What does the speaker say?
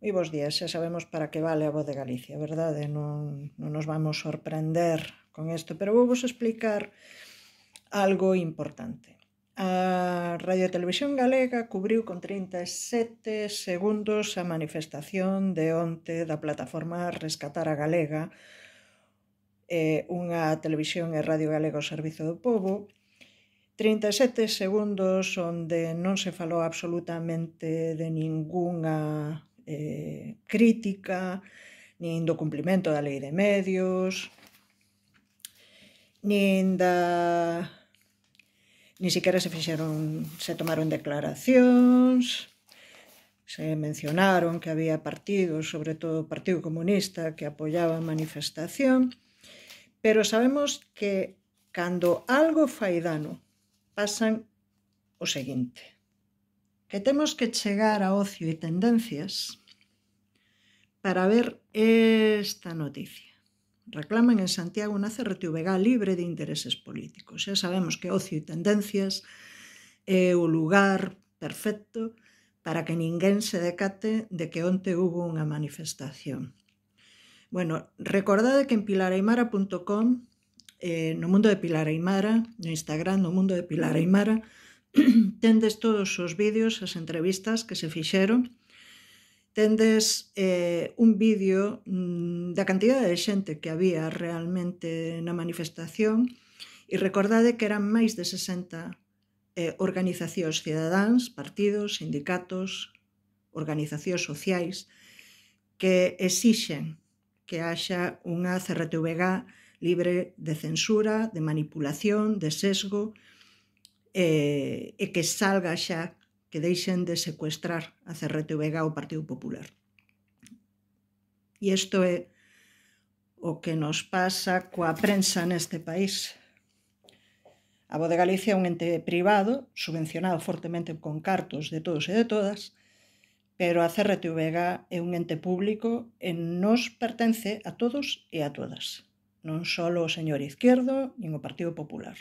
Moi bos días, xa sabemos para que vale a voz de Galicia, verdade? Eh, non, non nos vamos sorprender con isto, pero vou vos explicar algo importante. A Radio Televisión Galega cubriu con 37 segundos a manifestación de onte da plataforma Rescatar a Galega, eh, unha televisión e radio galega ao servizo do povo, 37 segundos onde non se falou absolutamente de ningunha eh, crítica, nin do cumplimento da lei de medios, nin da... Ni siquiera se fixeron, se tomaron declaracións, se mencionaron que había partidos, sobre todo o Partido Comunista, que apoyaba a manifestación, pero sabemos que cando algo fai dano, pasan o seguinte que temos que chegar a ocio e tendencias para ver esta noticia. Reclaman en Santiago unha CRTVG libre de intereses políticos. Xa sabemos que ocio e tendencias é o lugar perfecto para que ninguén se decate de que onte hubo unha manifestación. Bueno, recordade que en pilaraimara.com, eh, no mundo de Pilar Aymara, no Instagram, no mundo de Pilar Aymara, tendes todos os vídeos, as entrevistas que se fixeron, tendes eh, un vídeo mm, da cantidade de xente que había realmente na manifestación e recordade que eran máis de 60 eh, organizacións cidadáns, partidos, sindicatos, organizacións sociais que exixen que haxa unha CRTVG libre de censura, de manipulación, de sesgo, e, e que salga xa que deixen de secuestrar a Cerrete Vega ao Partido Popular. E isto é o que nos pasa coa prensa neste país. A Voz de Galicia é un ente privado, subvencionado fortemente con cartos de todos e de todas, pero a CRTVG é un ente público e nos pertence a todos e a todas, non só o señor Izquierdo nin o Partido Popular.